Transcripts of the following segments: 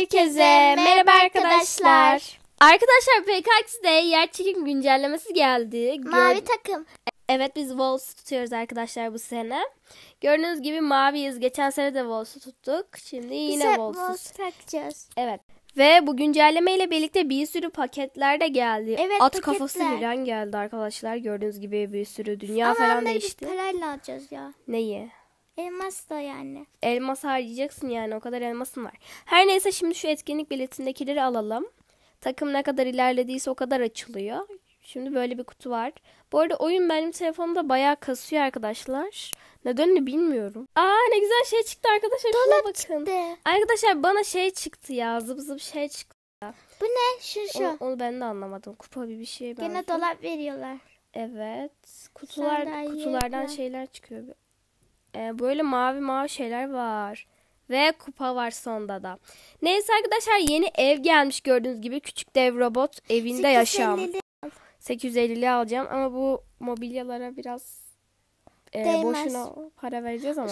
Herkese merhaba arkadaşlar. Arkadaşlar PKX'de yer çekim güncellemesi geldi. Gör... Mavi takım. Evet biz Wolves tutuyoruz arkadaşlar bu sene. Gördüğünüz gibi maviyiz. Geçen sene de Wolves'u tuttuk. Şimdi yine Biz Wolves takacağız. Evet. Ve bu güncelleme ile birlikte bir sürü paketler de geldi. Evet, At paketler. kafası falan geldi arkadaşlar. Gördüğünüz gibi bir sürü dünya Ama falan değişti. Ama parayla alacağız ya. Neyi? Elmas da yani. Elmas harcayacaksın yani o kadar elmasın var. Her neyse şimdi şu etkinlik biletindekileri alalım. Takım ne kadar ilerlediyse o kadar açılıyor. Şimdi böyle bir kutu var. Bu arada oyun benim telefonumda bayağı kasıyor arkadaşlar. Nedenini bilmiyorum. Aa ne güzel şey çıktı arkadaşlar. Dolap bakın. çıktı. Arkadaşlar bana şey çıktı ya. Zıp zıp şey çıktı. Ya. Bu ne? Şu şu. Onu, onu ben de anlamadım. Kupa bir bir şey. Gene dolap veriyorlar. Evet. Kutular kutulardan yapma. şeyler çıkıyor e, böyle mavi mavi şeyler var. Ve kupa var sonda da. Neyse arkadaşlar yeni ev gelmiş gördüğünüz gibi. Küçük dev robot evinde 850'li. yaşam. 850'li alacağım ama bu mobilyalara biraz e, boşuna para vereceğiz ama.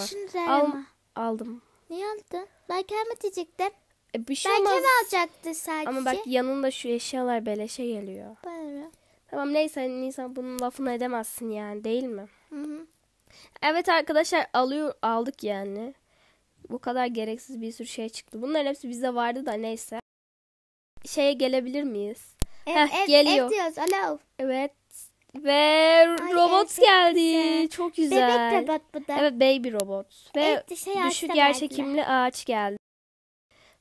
Al, aldım. Niye aldın? Belki hem atecektim. E, bir şey Belki olmaz. alacaktı sadece. Ama bak yanında şu eşyalar beleşe geliyor. Böyle. Tamam neyse insan bunun lafını edemezsin yani değil mi? Hı hı. Evet arkadaşlar alıyor aldık yani. Bu kadar gereksiz bir sürü şey çıktı. Bunların hepsi bize vardı da neyse. Şeye gelebilir miyiz? Ev, Heh, ev, geliyor. Ev diyoruz alo. Evet. Ve Ay, robot geldi. Güzel. Çok güzel. Bebek robot bu da. Evet baby robot. Ve şey düşük yerçekimli ağaç geldi.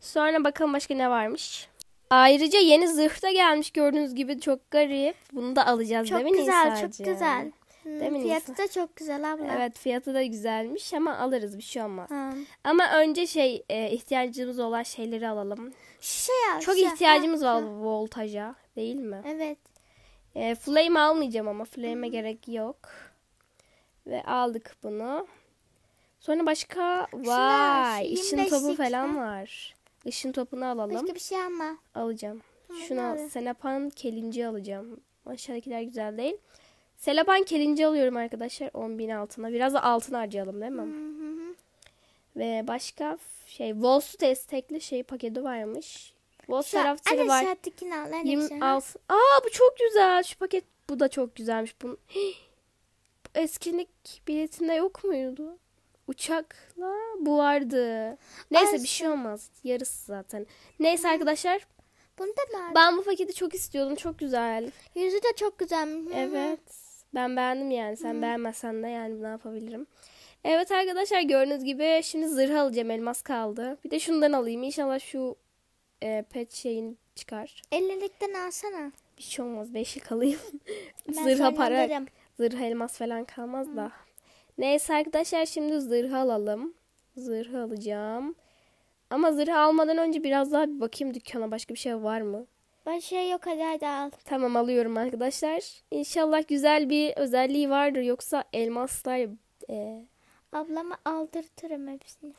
Sonra bakalım başka ne varmış. Ayrıca yeni zırh da gelmiş gördüğünüz gibi çok garip. Bunu da alacağız çok değil mi Çok güzel çok güzel. Hmm, değil fiyatı da çok güzel abla. Evet fiyatı da güzelmiş ama alırız bir şey olmaz. Ha. Ama önce şey e, ihtiyacımız olan şeyleri alalım. Şey al. Çok şey, ihtiyacımız ha. var voltaja değil mi? Evet. E, flame almayacağım ama flame'e hmm. gerek yok. Ve aldık bunu. Sonra başka vay ışın topu falan ha. var. Işın topunu alalım. Başka bir şey alma. Alacağım. Tamam, Şunu al. Senapan kelinci alacağım. Aşağıdakiler güzel değil. Selaban kelinci alıyorum arkadaşlar 10.000 altına. Biraz da altın harcayalım değil mi? Hı hı. Ve başka şey Volsu destekli şey paketi varmış. Volsu taraftarı var. Aşağıdakini al. 26. Aa bu çok güzel. Şu paket bu da çok güzelmiş. Bunun... Eskinlik biletinde yok muydu? Uçakla bu vardı. Neyse Arası. bir şey olmaz. Yarısı zaten. Neyse arkadaşlar. Bunu da ben. Ben bu paketi çok istiyordum. Çok güzel. Yüzü de çok güzel. Evet. Ben beğendim yani. Sen hı beğenmezsen de yani ne yapabilirim. Evet arkadaşlar gördüğünüz gibi şimdi zırh alacağım. Elmas kaldı. Bir de şundan alayım. İnşallah şu e, pet şeyin çıkar. Ellilikten alsana. Bir şey olmaz. Beşlik alayım. Zırha para. Ederim. Zırha elmas falan kalmaz Hı. da. Neyse arkadaşlar şimdi zırh alalım. Zırh alacağım. Ama zırh almadan önce biraz daha bir bakayım dükkana başka bir şey var mı? Ben şey yok hadi hadi al. Tamam alıyorum arkadaşlar. İnşallah güzel bir özelliği vardır. Yoksa elmaslar... E... Ablama aldırtırım hepsini.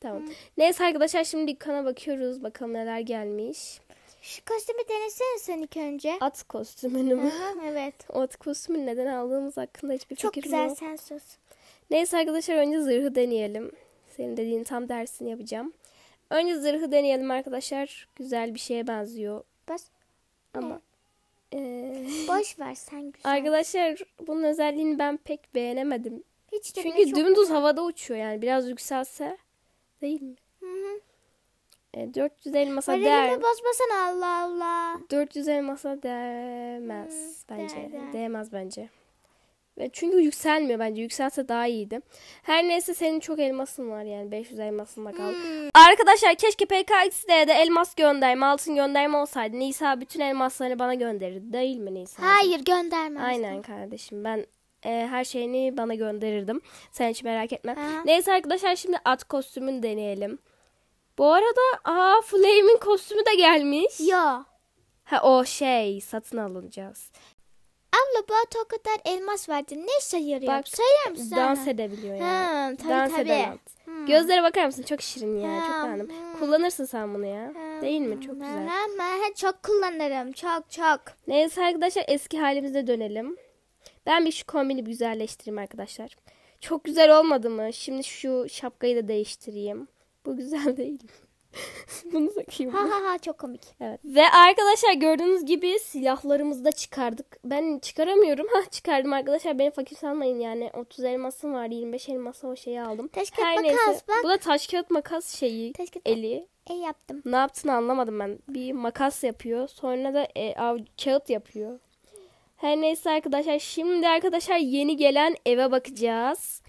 tamam. Hı. Neyse arkadaşlar şimdi kana bakıyoruz. Bakalım neler gelmiş. Şu kostümü denesene sen ilk önce. At kostümünü mü? evet. at kostümünü neden aldığımız hakkında hiçbir Çok fikrim güzel, yok. Çok güzel sen sus. Neyse arkadaşlar önce zırhı deneyelim. Senin dediğin tam dersini yapacağım. Önce zırhı deneyelim arkadaşlar. Güzel bir şeye benziyor bas. Ama ee, ee, boş ver sen güzel. Arkadaşlar bunun özelliğini ben pek beğenemedim. Hiç de Çünkü dümdüz havada uçuyor yani biraz yükselse değil mi? Hı hı. E, ee, 400 elmasa Var değer. basmasana Allah Allah. 400 elmasa değmez hı, bence. Değer, değer. Değmez bence. Çünkü yükselmiyor bence. Yükselse daha iyiydi. Her neyse senin çok elmasın var yani. 500 elmasınla kaldı. Hmm. Arkadaşlar keşke PKX'de de elmas gönderme, altın gönderme olsaydı. Nisa bütün elmaslarını bana gönderirdi. Değil mi Nisa? Hayır göndermez. Aynen kardeşim. Ben e, her şeyini bana gönderirdim. Sen hiç merak etme. Ha. Neyse arkadaşlar şimdi at kostümünü deneyelim. Bu arada aa Flame'in kostümü de gelmiş. Ya. Ha o şey satın alınacağız. Abla bana o kadar elmas verdi Ne işe yarıyor? Bak, Söyler misin Dans edebiliyor yani. Ha, tabii, Dans tabii. eden at. Hmm. Gözlere bakar mısın? Çok şirin ya. Ha, çok hmm. beğendim. Hmm. Kullanırsın sen bunu ya. Hmm. Değil mi? Çok güzel. Ha, hmm. ben hmm. çok kullanırım. Çok çok. Neyse arkadaşlar eski halimize dönelim. Ben bir şu kombini güzelleştireyim arkadaşlar. Çok güzel olmadı mı? Şimdi şu şapkayı da değiştireyim. Bu güzel değil mi? Bunu sakayım. Ha ha ha çok komik. Evet. Ve arkadaşlar gördüğünüz gibi silahlarımızı da çıkardık. Ben çıkaramıyorum. Ha çıkardım arkadaşlar. Beni fakir sanmayın yani. 30 elmasım var 25 elmasa o şeyi aldım. Taş kağıt Her makas neyse. bak. Bu da taş kağıt makas şeyi. Taş kağıt eli. E yaptım. Ne yaptığını anlamadım ben. Bir makas yapıyor. Sonra da e, av, kağıt yapıyor. Her neyse arkadaşlar. Şimdi arkadaşlar yeni gelen eve bakacağız.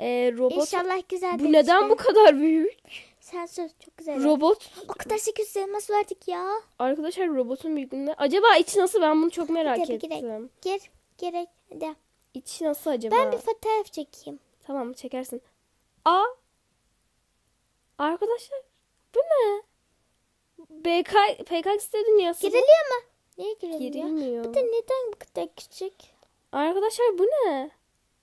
Ee, robot... İnşallah güzel. Bu neden işte. bu kadar büyük? Sen söz çok güzel. Robot. O kadar 800 sene nasıl verdik ya? Arkadaşlar robotun büyüklüğünde. Acaba içi nasıl? Ben bunu çok merak Tabii ettim. Gerek. Gir. Gerek. De. İçi nasıl acaba? Ben bir fotoğraf çekeyim. Tamam çekersin. A. Arkadaşlar bu ne? BK, PKX'de dünyası. Giriliyor mu? Niye girilmiyor? Girilmiyor. Bir de neden bu kadar küçük? Arkadaşlar bu ne?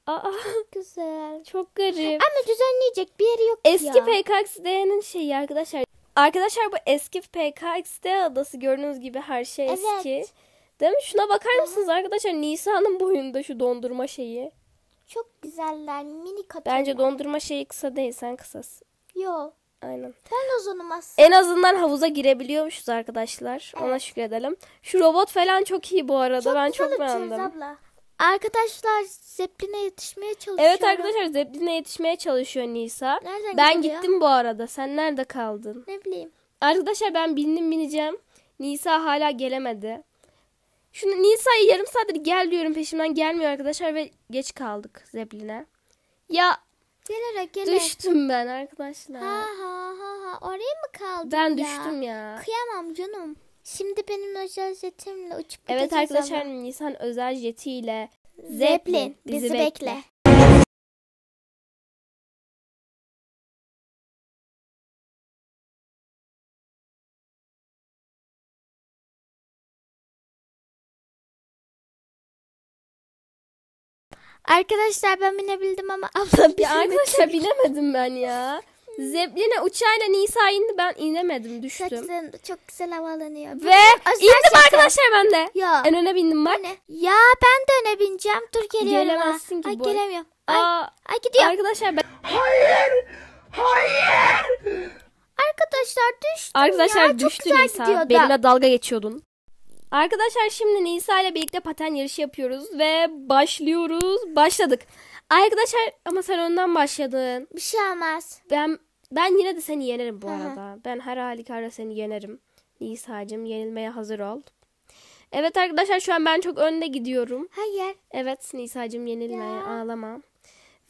Aa güzel. Çok garip. Ama düzenleyecek bir yeri yok Eski PKXD'nin şeyi arkadaşlar. Arkadaşlar bu eski PKXD adası gördüğünüz gibi her şey evet. eski. Değil mi? Şuna bakar mısınız arkadaşlar? Nisa'nın boyunda şu dondurma şeyi. Çok güzeller. Mini katiller. Bence dondurma şeyi kısa değil. Sen kısasın. Yo. Aynen. Ben uzunum aslında. En azından havuza girebiliyormuşuz arkadaşlar. Evet. Ona şükredelim. Şu robot falan çok iyi bu arada. Çok ben çok beğendim. abla. Arkadaşlar Zeppelin'e yetişmeye çalışıyor. Evet arkadaşlar Zeppelin'e yetişmeye çalışıyor Nisa. Nereden ben gidiyor? gittim bu arada. Sen nerede kaldın? Ne bileyim. Arkadaşlar ben bindim bineceğim. Nisa hala gelemedi. Şunu Nisa'yı yarım saattir gel diyorum peşimden gelmiyor arkadaşlar ve geç kaldık Zeppelin'e. Ya Gelerek gelerek. Düştüm ben arkadaşlar. Ha ha ha ha. Oraya mı kaldın Ben ya? düştüm ya. Kıyamam canım. Şimdi benim özel jetimle uçup gideceğiz. Evet arkadaşlar zaman. Nisan özel jetiyle Zeppelin, bizi, bizi bekle. bekle. Arkadaşlar ben binebildim ama abla binemedi. Arkadaşlar binemedim ben ya. Zepline uçağıyla Nisa indi ben inemedim düştüm. Çok güzel, çok güzel havalanıyor. Ve Aşağı indim çıktım. arkadaşlar ben de. Ya. En öne bindim bak. Öne. Ya ben de öne bineceğim. Dur geliyorum. Gelemezsin ha. ki Ay bu. gelemiyorum. Ay, Aa, ay gidiyorum. Arkadaşlar ben. Hayır. Hayır. Arkadaşlar düştüm Arkadaşlar ya. düştü Nisa. Benimle dalga geçiyordun. Arkadaşlar şimdi Nisa ile birlikte paten yarışı yapıyoruz ve başlıyoruz. Başladık. Arkadaşlar ama sen önden başladın. Bir şey olmaz. Ben ben yine de seni yenerim bu arada. Ben her halükarda seni yenerim. Nisa'cığım yenilmeye hazır ol. Evet arkadaşlar şu an ben çok önde gidiyorum. Hayır. Evet Nisa'cığım yenilme ya. ağlama.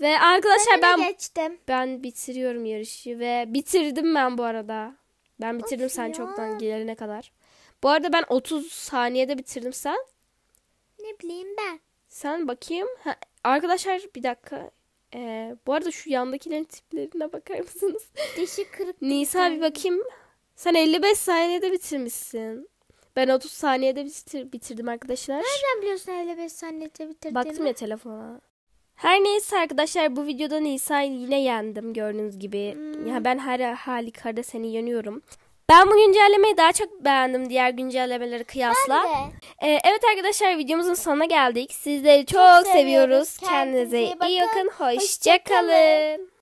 Ve arkadaşlar ben ben, geçtim. ben bitiriyorum yarışı ve bitirdim ben bu arada. Ben bitirdim of sen ya. çoktan gelene kadar. Bu arada ben 30 saniyede bitirdim sen. Ne bileyim ben. Sen bakayım. Ha, arkadaşlar bir dakika. Ee, bu arada şu yandakilerin tiplerine bakar mısınız? Dişi kırık. Nisa bir bakayım. Sen 55 saniyede bitirmişsin. Ben 30 saniyede bitir bitirdim arkadaşlar. Nereden biliyorsun 55 saniyede bitirdiğini? Baktım ya telefona. Her neyse arkadaşlar bu videoda Nisa'yı yine yendim gördüğünüz gibi. Hmm. Ya ben her halikarda seni yeniyorum. Ben bu güncellemeyi daha çok beğendim diğer güncellemelere kıyasla. Ben de. Ee, evet arkadaşlar videomuzun sonuna geldik. Sizleri çok, çok seviyoruz. seviyoruz. Kendinize, Kendinize iyi bakın. bakın. Hoşçakalın. Hoşça kalın.